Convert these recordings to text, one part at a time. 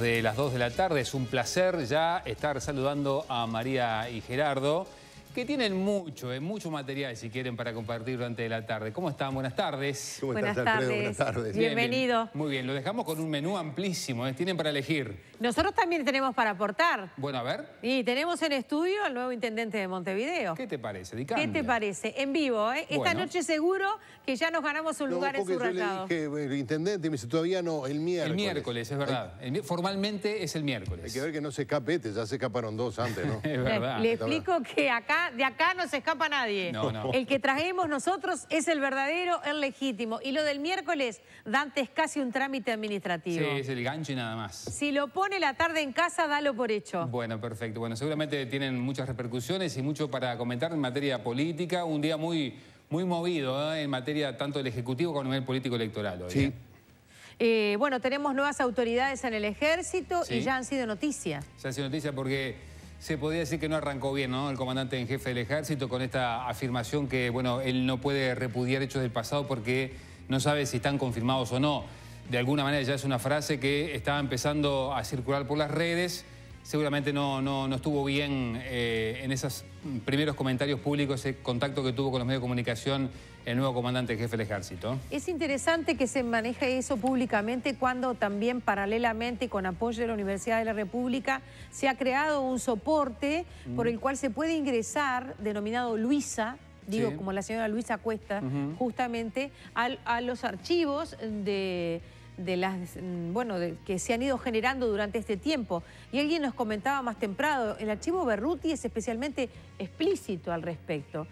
de las 2 de la tarde. Es un placer ya estar saludando a María y Gerardo que tienen mucho, eh, mucho material, si quieren, para compartir durante la tarde. ¿Cómo están? Buenas tardes. ¿Cómo Buenas tardes. Alfredo? Buenas tardes. Bienvenido. Muy bien, lo dejamos con un menú amplísimo, ¿eh? tienen para elegir. Nosotros también tenemos para aportar. Bueno, a ver. Y tenemos en estudio al nuevo intendente de Montevideo. ¿Qué te parece? ¿Qué te parece? En vivo, ¿eh? Esta noche seguro que ya nos ganamos un lugar en su ratado. Eh, el intendente me dice, todavía no, el miércoles. El miércoles, es verdad. formalmente es el miércoles. Hay que ver que no se escapete, este, ya se escaparon dos antes, ¿no? es verdad. le explico que acá de acá no se escapa nadie. El que trajimos nosotros es el verdadero, el legítimo. Y lo del miércoles, Dante, es casi un trámite administrativo. Sí, es el gancho y nada más. Si lo pone la tarde en casa, dalo por hecho. Bueno, perfecto. Bueno, seguramente tienen muchas repercusiones y mucho para comentar en materia política. Un día muy, muy movido ¿eh? en materia tanto del Ejecutivo como nivel político electoral Sí. ¿eh? Eh, bueno, tenemos nuevas autoridades en el ejército y ya han sido noticias. Ya han sido noticias porque se podría decir que no arrancó bien, ¿no? El comandante en jefe del ejército con esta afirmación que, bueno, él no puede repudiar hechos del pasado porque no sabe si están confirmados o no. De alguna manera ya es una frase que estaba empezando a circular por las redes. Seguramente no, no, no estuvo bien eh, en esos primeros comentarios públicos, ese contacto que tuvo con los medios de comunicación el nuevo comandante jefe del ejército. Es interesante que se maneje eso públicamente cuando también paralelamente con apoyo de la Universidad de la República se ha creado un soporte por mm. el cual se puede ingresar, denominado Luisa, digo como la señora Luisa Cuesta, justamente a los archivos de las bueno que se han ido generando durante este tiempo. Y alguien nos comentaba más temprano, el archivo Berruti es especialmente explícito al respecto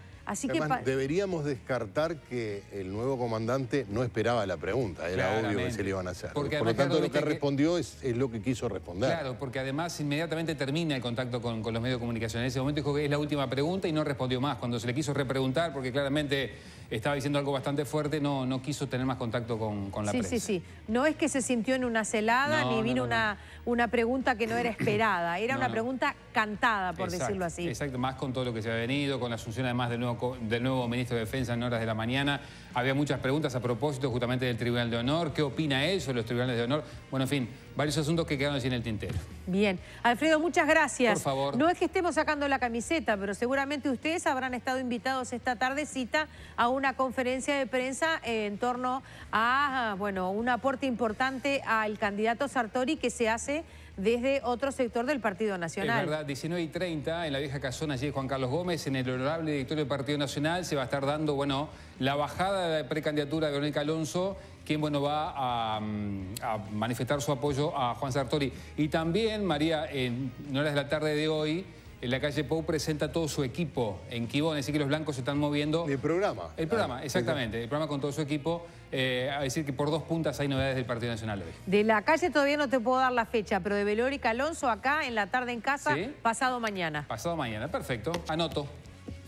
deberíamos descartar que el nuevo comandante no esperaba la pregunta, era obvio que se le iban a hacer. Por lo tanto, lo que, respondió es, lo que quiso responder. Claro, porque además inmediatamente termina el contacto con, con los medios de comunicación. En ese momento dijo que es la última pregunta y no respondió más. Cuando se le quiso repreguntar, porque claramente estaba diciendo algo bastante fuerte, no, no quiso tener más contacto con, la prensa. Sí, sí, sí. No es que se sintió en una celada ni vino una, una pregunta que no era esperada, era una pregunta cantada, por decirlo así. Exacto, más con todo lo que se ha venido, con la asunción además del nuevo, del nuevo ministro de Defensa en horas de la mañana. Había muchas preguntas a propósito justamente del Tribunal de Honor, qué opina él sobre los Tribunales de Honor. Bueno, en fin, varios asuntos que quedaron sin en el tintero. Bien. Alfredo, muchas gracias. Por favor. No es que estemos sacando la camiseta, pero seguramente ustedes habrán estado invitados esta tardecita a una conferencia de prensa en torno a, bueno, un aporte importante al candidato Sartori que se hace desde otro sector del Partido Nacional. Es verdad, 19 y 30 en la vieja casona allí de Juan Carlos Gómez, en el honorable directorio del Partido Nacional, se va a estar dando, bueno, la bajada de la precandidatura de Verónica Alonso quien bueno, va mm, a, manifestar su apoyo a Juan Sartori. Y también, María, en horas de la tarde de hoy, en la calle Pou presenta todo su equipo en Quibón, así que los blancos se están moviendo. ¿El programa? El programa, ah, exactamente. El programa con todo su equipo. Eh, a decir que por dos puntas hay novedades del Partido Nacional hoy. De la calle todavía no te puedo dar la fecha, pero de Belórica Alonso acá en la tarde en casa, pasado mañana. Pasado mañana, perfecto. Anoto.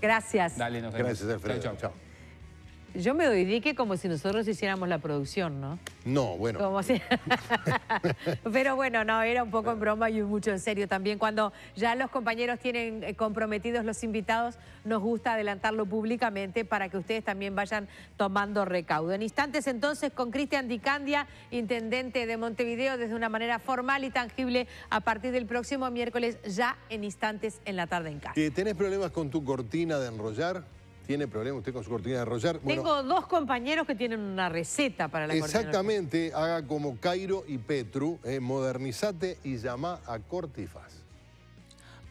Gracias. Dale, nos vemos. Gracias, Alfredo. chao. Yo me dediqué como si nosotros hiciéramos la producción, ¿no? No, bueno. Pero bueno, no, era un poco en broma y mucho en serio también. Cuando ya los compañeros tienen eh, comprometidos los invitados, nos gusta adelantarlo públicamente para que ustedes también vayan tomando recaudo. En instantes entonces con Cristian Dicandia, intendente de Montevideo, desde una manera formal y tangible a partir del próximo miércoles, ya en instantes en la tarde en casa. Eh, ¿Tenés problemas con tu cortina de enrollar? tiene problema usted con su cortina de enrollar? Tengo dos compañeros que tienen una receta para la Exactamente, cortina Exactamente. haga como Cairo y Petru, eh, modernizate y llama a Cortifaz.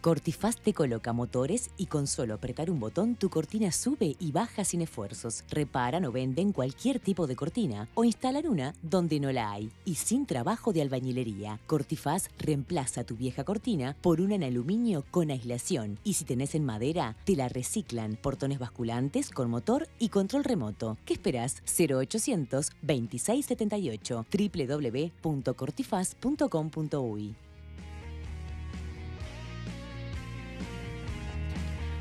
Cortifaz te coloca motores y con solo apretar un botón tu cortina sube y baja sin esfuerzos. Reparan o venden cualquier tipo de cortina o instalan una donde no la hay y sin trabajo de albañilería. Cortifaz reemplaza tu vieja cortina por una en aluminio con aislación y si tenés en madera te la reciclan. Portones basculantes con motor y control remoto. ¿Qué esperas? 0800 2678 www.cortifaz.com.uy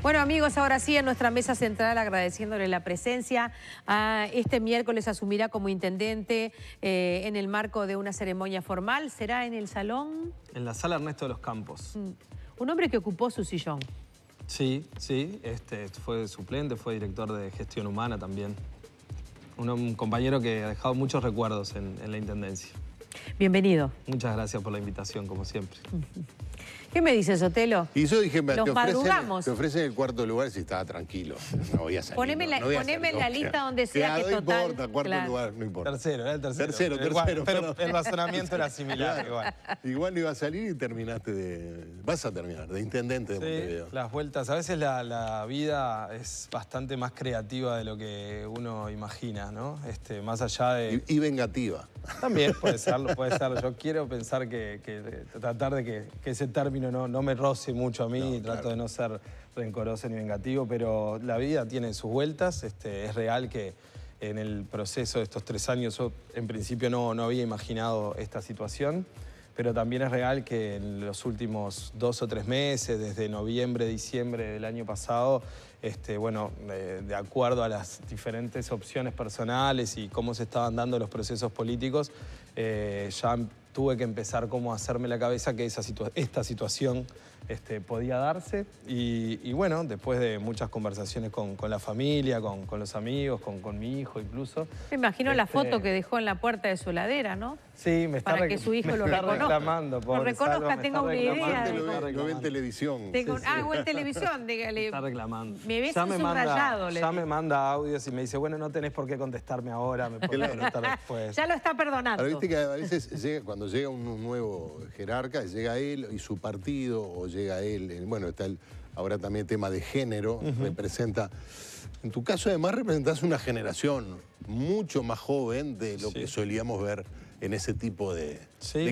Bueno, amigos, ahora sí en nuestra mesa central agradeciéndole la presencia. Ah, este miércoles asumirá como intendente eh, en el marco de una ceremonia formal. ¿Será en el salón? En la sala Ernesto de los Campos. Mm. Un hombre que ocupó su sillón. Sí, sí, este, fue suplente, fue director de gestión humana también. Un, compañero que ha dejado muchos recuerdos en, la Intendencia. Bienvenido. Muchas gracias por la invitación, como siempre. ¿Qué me dices, Otelo? Y yo dije, Los te, ofrecen, te ofrecen el cuarto lugar si estaba tranquilo. No voy a salir. Poneme, la, la lista donde sea que total... No importa, cuarto lugar, no importa. Tercero, era el tercero. Tercero, tercero. pero, el razonamiento era similar, igual. Igual no iba a salir y terminaste de... Vas a terminar, de intendente de sí, Montevideo. las vueltas. A veces la, vida es bastante más creativa de lo que uno imagina, ¿no? Este, más allá de... Y, vengativa. También puede serlo, puede serlo. Yo quiero pensar que, tratar de que, que ese término no, no me roce mucho a mí trato de no ser rencoroso ni vengativo, pero la vida tiene sus vueltas. Este, es real que en el proceso de estos tres años yo en principio no, no había imaginado esta situación, pero también es real que en los últimos dos o tres meses, desde noviembre, diciembre del año pasado, este, bueno, eh, de, acuerdo a las diferentes opciones personales y cómo se estaban dando los procesos políticos, eh, ya tuve que empezar como a hacerme la cabeza que esa esta situación este, podía darse. Y, bueno, después de muchas conversaciones con, la familia, con, los amigos, con, mi hijo incluso. Me imagino la este, foto que dejó en la puerta de su ladera, ¿no? Sí, me está Para que su hijo me lo reconozca. reclamando. lo reconozca, tengo una idea. Lo, ve en televisión. Tengo, Ah, o en televisión, dígale. está reclamando. Me ves ya me subrayado. Manda, le ya me manda audios y me dice, bueno, no tenés por qué contestarme ahora, me puedo contestar después. Ya lo está perdonando. Pero viste que a veces llega cuando llega un nuevo jerarca, llega él y su partido, o llega él, eh, bueno, está el, ahora también el tema de género, representa... En tu caso, además, representas una generación mucho más joven de lo que solíamos ver en ese tipo de,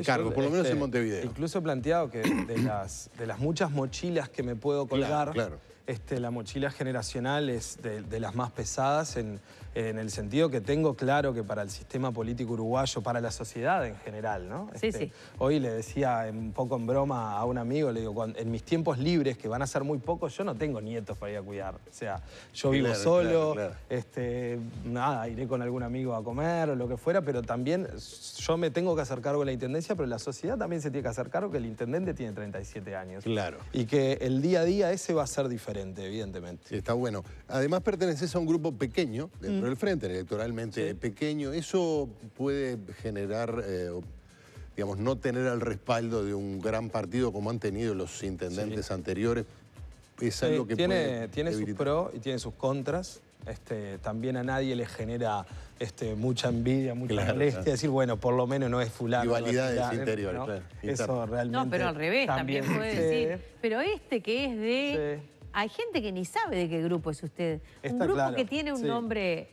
cargos, por lo menos en este, Montevideo. Incluso he planteado que de las, de las muchas mochilas que me puedo colgar... claro este, la mochila generacional es de, las más pesadas en, en, el sentido que tengo claro que para el sistema político uruguayo, para la sociedad en general, ¿no? sí, este, sí. Hoy le decía un poco en broma a un amigo, le digo, en mis tiempos libres, que van a ser muy pocos, yo no tengo nietos para ir a cuidar. O sea, yo vivo solo, Este, nada, iré con algún amigo a comer o lo que fuera, pero también yo me tengo que hacer cargo de la intendencia, pero la sociedad también se tiene que hacer cargo que el intendente tiene 37 años. Claro. Y que el día a día ese va a ser diferente evidentemente. Está bueno. Además perteneces a un grupo pequeño dentro mm. del Frente, electoralmente pequeño. ¿Eso puede generar... Eh, digamos, no tener el respaldo de un gran partido como han tenido los intendentes anteriores, es algo que tiene, tiene sus pros y tiene sus contras. Este, también a nadie le genera este, mucha envidia, mucha molestia, decir, bueno, por lo menos no es fulano. Rivalidades interiores, Eso realmente. No, pero al revés, también, puede decir. Pero este que es de hay gente que ni sabe de qué grupo es usted. un grupo que tiene un nombre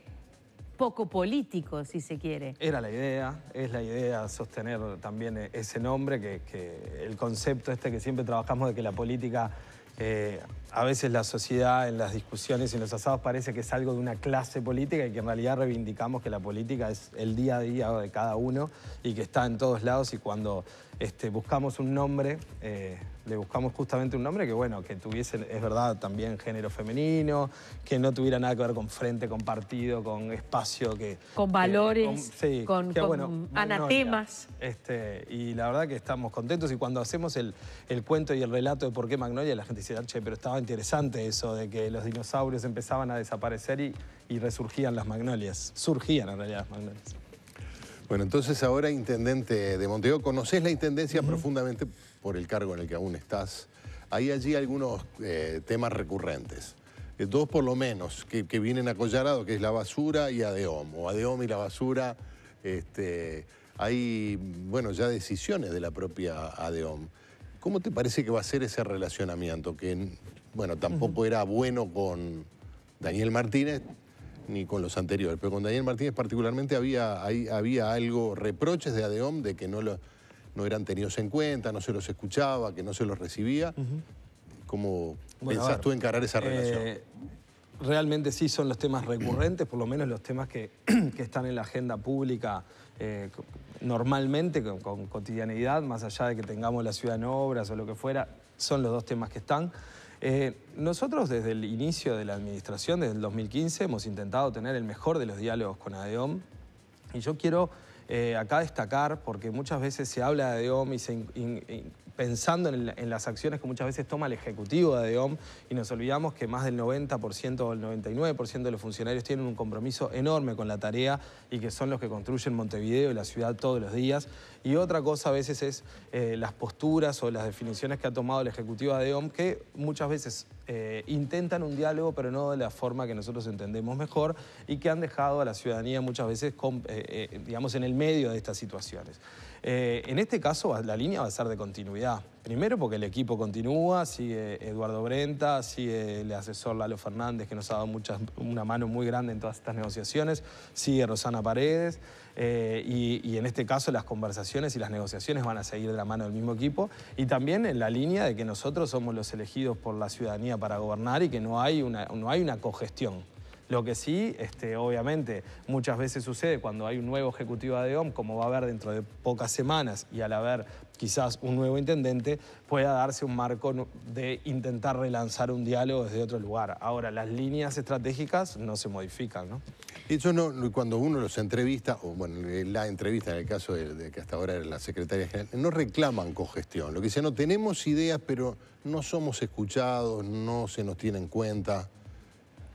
poco político, si se quiere. Era la idea, es la idea sostener también e-, ese nombre, que, el concepto este que siempre trabajamos de que la política eh, a veces la sociedad en las discusiones y en los asados parece que es algo de una clase política y que en realidad reivindicamos que la política es el día a día de cada uno y que está en todos lados y cuando este, buscamos un nombre, eh, le buscamos justamente un nombre que bueno, que tuviese, es verdad, también género femenino, que no tuviera nada que ver con frente, con partido, con espacio, que... Con valores, con, anatemas. este, y la verdad que estamos contentos y cuando hacemos el, el cuento y el relato de por qué Magnolia, la gente dice, che, pero estaba interesante eso de que los dinosaurios empezaban a desaparecer y, resurgían las magnolias. Surgían en realidad las magnolias. Bueno, entonces ahora, Intendente de Montego, conoces la Intendencia profundamente por el cargo en el que aún estás. Hay allí algunos eh, temas recurrentes. Eh, dos por lo menos que, vienen acollarados, que es la basura y ADEOM. O ADEOM y la basura. Este, hay, bueno, ya decisiones de la propia ADEOM. ¿Cómo te parece que va a ser ese relacionamiento? Que bueno, tampoco era bueno con Daniel Martínez ni con los anteriores, pero con Daniel Martínez particularmente había, había algo, reproches de ADEOM de que no, eran tenidos en cuenta, no se los escuchaba, que no se los recibía. ¿Cómo pensás tú encarar esa relación? Eh, realmente sí son los temas recurrentes, por lo menos los temas que, están en la agenda pública eh, normalmente, con, cotidianidad, más allá de que tengamos la ciudad en obras o lo que fuera, son los dos temas que están. Eh, nosotros desde el inicio de la administración, desde el 2015, hemos intentado tener el mejor de los diálogos con ADEOM y yo quiero eh, acá destacar, porque muchas veces se habla de ADEOM y se pensando en, las acciones que muchas veces toma el ejecutivo de ADEOM y nos olvidamos que más del 90% o el 99% de los funcionarios tienen un compromiso enorme con la tarea y que son los que construyen Montevideo y la ciudad todos los días. Y otra cosa a veces es eh, las posturas o las definiciones que ha tomado el ejecutivo de ADEOM que muchas veces eh, intentan un diálogo pero no de la forma que nosotros entendemos mejor y que han dejado a la ciudadanía muchas veces eh, digamos en el medio de estas situaciones. Eh, en este caso la línea va a ser de continuidad. Primero porque el equipo continúa, sigue Eduardo Brenta, sigue el asesor Lalo Fernández, que nos ha dado muchas, una mano muy grande en todas estas negociaciones, sigue Rosana Paredes, eh, y, en este caso las conversaciones y las negociaciones van a seguir de la mano del mismo equipo, y también en la línea de que nosotros somos los elegidos por la ciudadanía para gobernar y que no hay no hay una cogestión. Lo que sí, este, obviamente, muchas veces sucede cuando hay un nuevo ejecutivo de OM, como va a haber dentro de pocas semanas y al haber quizás un nuevo intendente, pueda darse un marco de intentar relanzar un diálogo desde otro lugar. Ahora, las líneas estratégicas no se modifican, ¿no? Eso no, cuando uno los entrevista, o bueno, la entrevista en el caso de, de que hasta ahora era la secretaria general, no reclaman cogestión. Lo que dicen, no tenemos ideas, pero no somos escuchados, no se nos tiene en cuenta.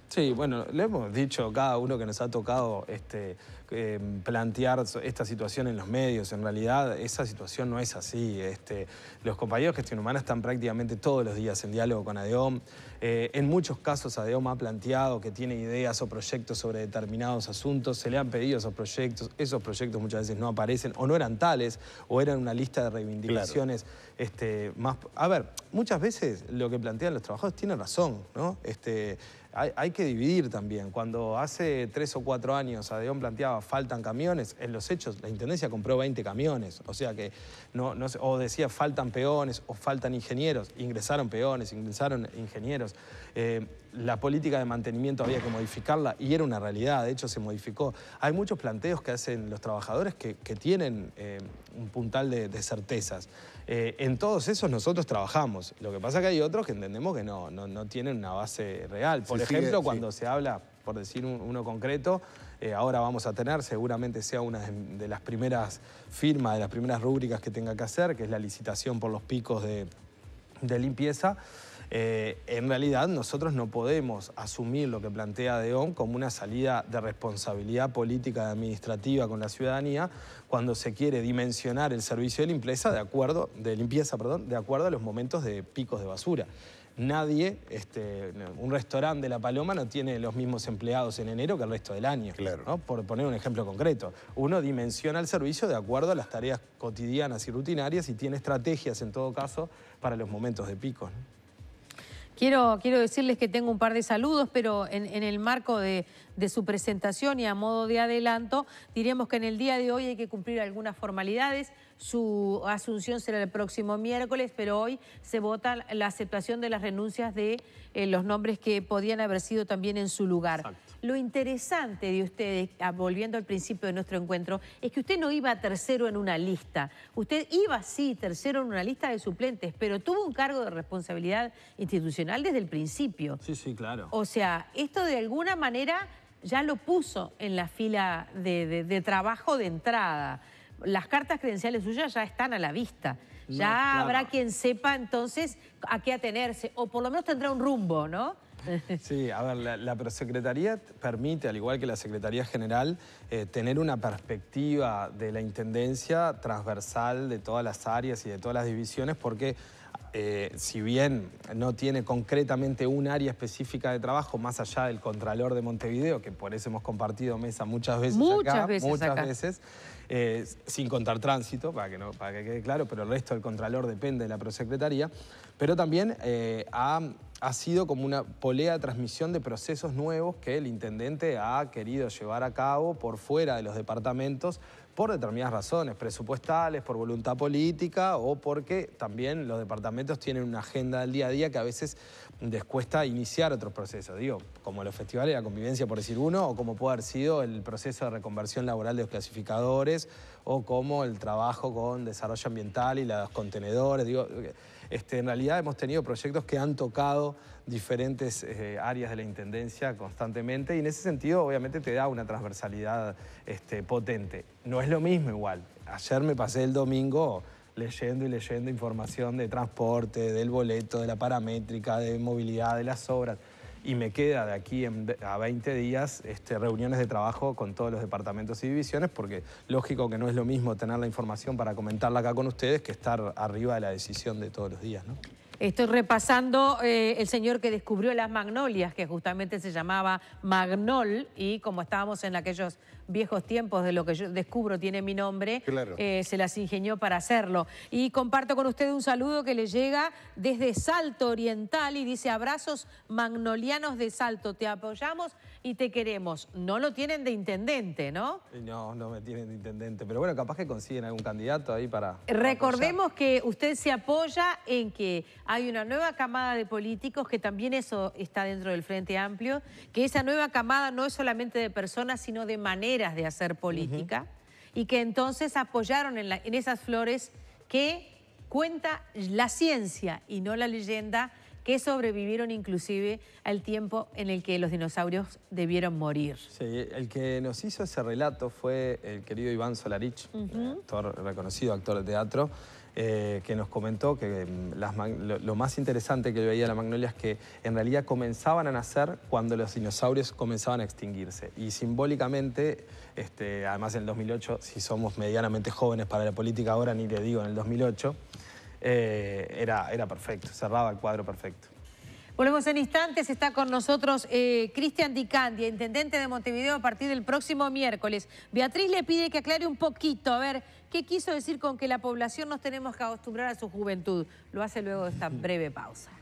Sí, bueno, le hemos dicho cada uno que nos ha tocado este, eh, plantear esta situación en los medios. En realidad, esa situación no es así. Este. los compañeros de gestión humana están prácticamente todos los días en diálogo con ADEOM. Eh, en muchos casos ADEOM ha planteado que tiene ideas o proyectos sobre determinados asuntos, se le han pedido esos proyectos, esos proyectos muchas veces no aparecen o no eran tales o eran una lista de reivindicaciones este, más... A ver, muchas veces lo que plantean los trabajadores tiene razón, ¿no? Este, hay, que dividir también. Cuando hace tres o cuatro años Adeón planteaba faltan camiones, en los hechos la Intendencia compró 20 camiones, o sea que no, no o decía faltan peones o faltan ingenieros, ingresaron peones, ingresaron ingenieros. Eh, la política de mantenimiento había que modificarla y era una realidad, de hecho se modificó. Hay muchos planteos que hacen los trabajadores que, tienen eh, un puntal de, certezas. Eh, en todos esos nosotros trabajamos. Lo que pasa es que hay otros que entendemos que no, no, tienen una base real. Por ejemplo, cuando se habla, por decir uno concreto, ahora vamos a tener, seguramente sea una de, las primeras firmas, de las primeras rúbricas que tenga que hacer, que es la licitación por los picos de limpieza. Eh, en realidad nosotros no podemos asumir lo que plantea Deón como una salida de responsabilidad política y administrativa con la ciudadanía cuando se quiere dimensionar el servicio de limpieza de acuerdo, de limpieza, perdón, de acuerdo a los momentos de picos de basura nadie, este, un restaurante de La Paloma no tiene los mismos empleados en enero que el resto del año. Por poner un ejemplo concreto. Uno dimensiona el servicio de acuerdo a las tareas cotidianas y rutinarias y tiene estrategias en todo caso para los momentos de picos. Quiero, decirles que tengo un par de saludos, pero en, el marco de, su presentación y a modo de adelanto, diríamos que en el día de hoy hay que cumplir algunas formalidades. Su asunción será el próximo miércoles, pero hoy se vota la aceptación de las renuncias de eh, los nombres que podían haber sido también en su lugar. Lo interesante de usted, ah, volviendo al principio de nuestro encuentro, es que usted no iba tercero en una lista. Usted iba, sí, tercero en una lista de suplentes, pero tuvo un cargo de responsabilidad institucional desde el principio. Sí, sí, claro. O sea, esto de alguna manera ya lo puso en la fila de trabajo de entrada las cartas credenciales suyas ya están a la vista. ya habrá quien sepa entonces a qué atenerse, o por lo menos tendrá un rumbo, ¿no? Sí, a ver, la, prosecretaría permite, al igual que la Secretaría General, eh, tener una perspectiva de la Intendencia transversal de todas las áreas y de todas las divisiones, porque eh, si bien no tiene concretamente un área específica de trabajo, más allá del Contralor de Montevideo, que por eso hemos compartido mesa muchas veces muchas acá, veces muchas veces, eh, sin contar tránsito, para que, no, para que quede claro, pero el resto del Contralor depende de la Prosecretaría, pero también eh, ha, ha, sido como una polea de transmisión de procesos nuevos que el Intendente ha querido llevar a cabo por fuera de los departamentos por determinadas razones, presupuestales, por voluntad política o porque también los departamentos tienen una agenda del día a día que a veces les cuesta iniciar otros procesos. Digo, como los festivales de la convivencia, por decir uno, o como puede haber sido el proceso de reconversión laboral de los clasificadores, o como el trabajo con desarrollo ambiental y los contenedores. Digo, este, en realidad hemos tenido proyectos que han tocado diferentes eh, áreas de la Intendencia constantemente y en ese sentido obviamente te da una transversalidad este, potente. No es lo mismo igual. Ayer me pasé el domingo leyendo y leyendo información de transporte, del boleto, de la paramétrica, de movilidad, de las obras y me queda de aquí a 20 días este, reuniones de trabajo con todos los departamentos y divisiones, porque lógico que no es lo mismo tener la información para comentarla acá con ustedes que estar arriba de la decisión de todos los días. ¿no? Estoy repasando eh, el señor que descubrió las magnolias, que justamente se llamaba Magnol, y como estábamos en aquellos viejos tiempos de lo que yo descubro tiene mi nombre, eh, se las ingenió para hacerlo. Y comparto con usted un saludo que le llega desde Salto Oriental y dice, abrazos magnolianos de Salto, te apoyamos y te queremos. No lo tienen de intendente, ¿no? No, no me tienen de intendente, pero bueno, capaz que consiguen algún candidato ahí para... Recordemos que usted se apoya en que hay una nueva camada de políticos, que también eso está dentro del Frente Amplio, que esa nueva camada no es solamente de personas, sino de manera de hacer política y que entonces apoyaron en, esas flores que cuenta la ciencia y no la leyenda que sobrevivieron inclusive al tiempo en el que los dinosaurios debieron morir. Sí, el que nos hizo ese relato fue el querido Iván Solarich, reconocido actor de teatro, eh, que nos comentó que mm, lo, más interesante que veía la magnolia es que en realidad comenzaban a nacer cuando los dinosaurios comenzaban a extinguirse. Y simbólicamente, este, además en el 2008, si somos medianamente jóvenes para la política ahora, ni le digo en el 2008, eh, era, era perfecto, cerraba el cuadro perfecto. Volvemos en instantes, está con nosotros eh, Cristian Dicandia, intendente de Montevideo a partir del próximo miércoles. Beatriz le pide que aclare un poquito, a ver, ¿Qué quiso decir con que la población nos tenemos que acostumbrar a su juventud? Lo hace luego de esta breve pausa.